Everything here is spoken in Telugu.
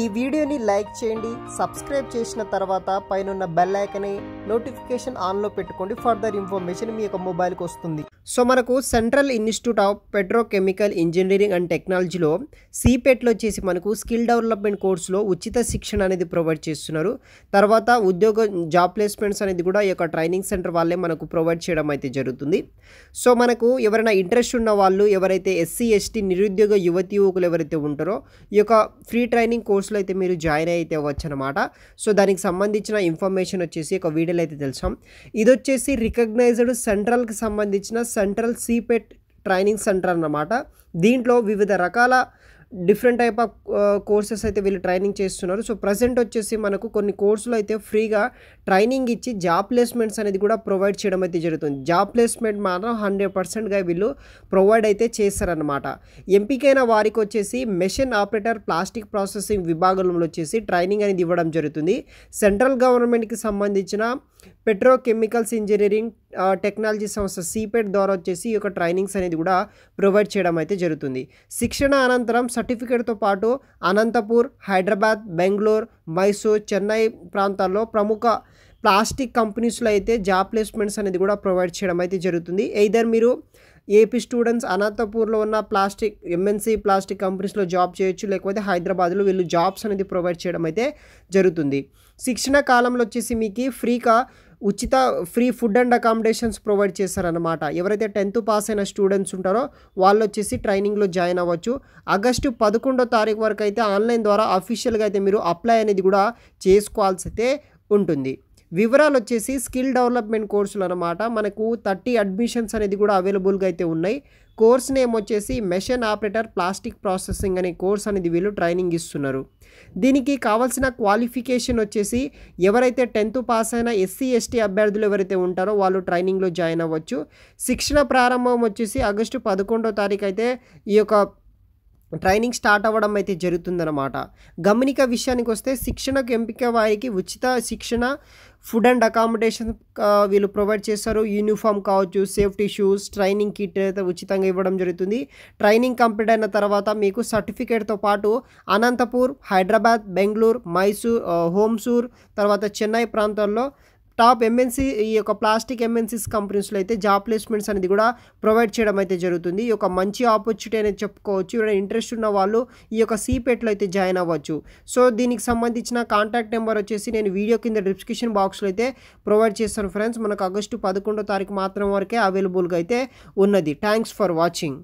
ఈ వీడియోని లైక్ చేయండి సబ్స్క్రైబ్ చేసిన తర్వాత పైన బెల్ ఐకన్ నోటిఫికేషన్ ఆన్లో పెట్టుకోండి ఫర్దర్ ఇన్ఫర్మేషన్ మీ యొక్క మొబైల్కి వస్తుంది సో మనకు central institute of petrochemical engineering and టెక్నాలజీలో సిపెట్లో వచ్చేసి మనకు స్కిల్ డెవలప్మెంట్ కోర్సులో ఉచిత శిక్షణ అనేది ప్రొవైడ్ చేస్తున్నారు తర్వాత ఉద్యోగ జాబ్ ప్లేస్మెంట్స్ అనేది కూడా ఈ యొక్క ట్రైనింగ్ సెంటర్ వాళ్ళే మనకు ప్రొవైడ్ చేయడం అయితే జరుగుతుంది సో మనకు ఎవరైనా ఇంట్రెస్ట్ ఉన్న వాళ్ళు ఎవరైతే ఎస్సీ ఎస్టీ నిరుద్యోగ యువతి యువకులు ఎవరైతే ఉంటారో ఈ యొక్క ఫ్రీ ట్రైనింగ్ కోర్స్ కోర్సులో అయితే మీరు జాయిన్ అయితే అనమాట సో దానికి సంబంధించిన ఇన్ఫర్మేషన్ వచ్చేసి ఒక వీడియోలో అయితే తెలుసాం ఇది వచ్చేసి రికగ్నైజ్డ్ సెంట్రల్కి సంబంధించిన సెంట్రల్ సీపెట్ ట్రైనింగ్ సెంటర్ అన్నమాట దీంట్లో వివిధ రకాల డిఫరెంట్ టైప్ ఆఫ్ కోర్సెస్ అయితే వీళ్ళు ట్రైనింగ్ చేస్తున్నారు సో ప్రజెంట్ వచ్చేసి మనకు కొన్ని కోర్సులు అయితే ఫ్రీగా ట్రైనింగ్ ఇచ్చి జాబ్ ప్లేస్మెంట్స్ అనేది కూడా ప్రొవైడ్ చేయడం అయితే జరుగుతుంది జాబ్ ప్లేస్మెంట్ మాత్రం హండ్రెడ్ పర్సెంట్గా వీళ్ళు ప్రొవైడ్ అయితే చేస్తారనమాట ఎంపికైన వారికి వచ్చేసి మెషిన్ ఆపరేటర్ ప్లాస్టిక్ ప్రాసెసింగ్ విభాగంలో వచ్చేసి ట్రైనింగ్ అనేది ఇవ్వడం జరుగుతుంది సెంట్రల్ గవర్నమెంట్కి సంబంధించిన పెట్రోకెమికల్స్ ఇంజనీరింగ్ టెక్నాలజీ సంస్థ సిపెట్ ద్వారా వచ్చేసి ఈ యొక్క ట్రైనింగ్స్ అనేది కూడా ప్రొవైడ్ చేయడం అయితే జరుగుతుంది శిక్షణ అనంతరం సర్టిఫికేట్తో పాటు అనంతపూర్ హైదరాబాద్ బెంగళూరు మైసూర్ చెన్నై ప్రాంతాల్లో ప్రముఖ ప్లాస్టిక్ కంపెనీస్లో అయితే జాబ్ ప్లేస్మెంట్స్ అనేది కూడా ప్రొవైడ్ చేయడం అయితే జరుగుతుంది ఎయిదర్ మీరు ఏపీ స్టూడెంట్స్ అనంతపూర్లో ఉన్న ప్లాస్టిక్ ఎంఎన్సీ ప్లాస్టిక్ కంపెనీస్లో జాబ్ చేయొచ్చు లేకపోతే హైదరాబాద్లో వీళ్ళు జాబ్స్ అనేది ప్రొవైడ్ చేయడం అయితే జరుగుతుంది శిక్షణ కాలంలో వచ్చేసి మీకు ఫ్రీగా ఉచిత free food and accommodations provide చేశారనమాట ఎవరైతే టెన్త్ పాస్ అయిన స్టూడెంట్స్ ఉంటారో వాళ్ళు వచ్చేసి ట్రైనింగ్లో జాయిన్ అవ్వచ్చు ఆగస్టు పదకొండో తారీఖు వరకు అయితే ఆన్లైన్ ద్వారా అఫీషియల్గా అయితే మీరు అప్లై అనేది కూడా చేసుకోవాల్సి అయితే ఉంటుంది వివరాలు వచ్చేసి స్కిల్ డెవలప్మెంట్ కోర్సులు అనమాట మనకు థర్టీ అడ్మిషన్స్ అనేది కూడా అవైలబుల్గా అయితే ఉన్నాయి కోర్స్ నేమ్ వచ్చేసి మెషిన్ ఆపరేటర్ ప్లాస్టిక్ ప్రాసెసింగ్ అనే కోర్స్ అనేది వీళ్ళు ట్రైనింగ్ ఇస్తున్నారు దీనికి కావాల్సిన క్వాలిఫికేషన్ వచ్చేసి ఎవరైతే టెన్త్ పాస్ అయిన ఎస్సీ ఎస్టీ అభ్యర్థులు ఎవరైతే ఉంటారో వాళ్ళు ట్రైనింగ్లో జాయిన్ అవ్వచ్చు శిక్షణ ప్రారంభం వచ్చేసి ఆగస్టు పదకొండో తారీఖు అయితే ఈ యొక్క ట్రైనింగ్ స్టార్ట్ అవ్వడం అయితే జరుగుతుందన్నమాట గమనిక విషయానికి వస్తే శిక్షణకు ఎంపిక వారికి ఉచిత శిక్షణ ఫుడ్ అండ్ అకామిడేషన్ వీళ్ళు ప్రొవైడ్ చేస్తారు యూనిఫామ్ కావచ్చు సేఫ్టీ షూస్ ట్రైనింగ్ కిట్ అయితే ఉచితంగా ఇవ్వడం జరుగుతుంది ట్రైనింగ్ కంప్లీట్ అయిన తర్వాత మీకు సర్టిఫికేట్తో పాటు అనంతపూర్ హైదరాబాద్ బెంగళూరు మైసూర్ హోమ్సూర్ తర్వాత చెన్నై ప్రాంతాల్లో టాప్ ఎంఎన్సీ ఈ యొక్క ప్లాస్టిక్ ఎంఎన్సీస్ కంపెనీస్లో అయితే జాబ్ ప్లేస్మెంట్స్ అనేది కూడా ప్రొవైడ్ చేయడం అయితే జరుగుతుంది ఈ యొక్క మంచి ఆపర్చునిటీ అనేది చెప్పుకోవచ్చు ఎవరైనా ఇంట్రెస్ట్ ఉన్న వాళ్ళు ఈ యొక్క సీపెట్లో e అయితే జాయిన్ అవ్వచ్చు సో దీనికి సంబంధించిన కాంటాక్ట్ నెంబర్ వచ్చేసి నేను వీడియో కింద డిస్క్రిప్షన్ బాక్స్లో అయితే ప్రొవైడ్ చేస్తాను ఫ్రెండ్స్ మనకు ఆగస్టు పదకొండో తారీఖు మాత్రం వరకే అవైలబుల్గా అయితే ఉన్నది థ్యాంక్స్ ఫర్ వాచింగ్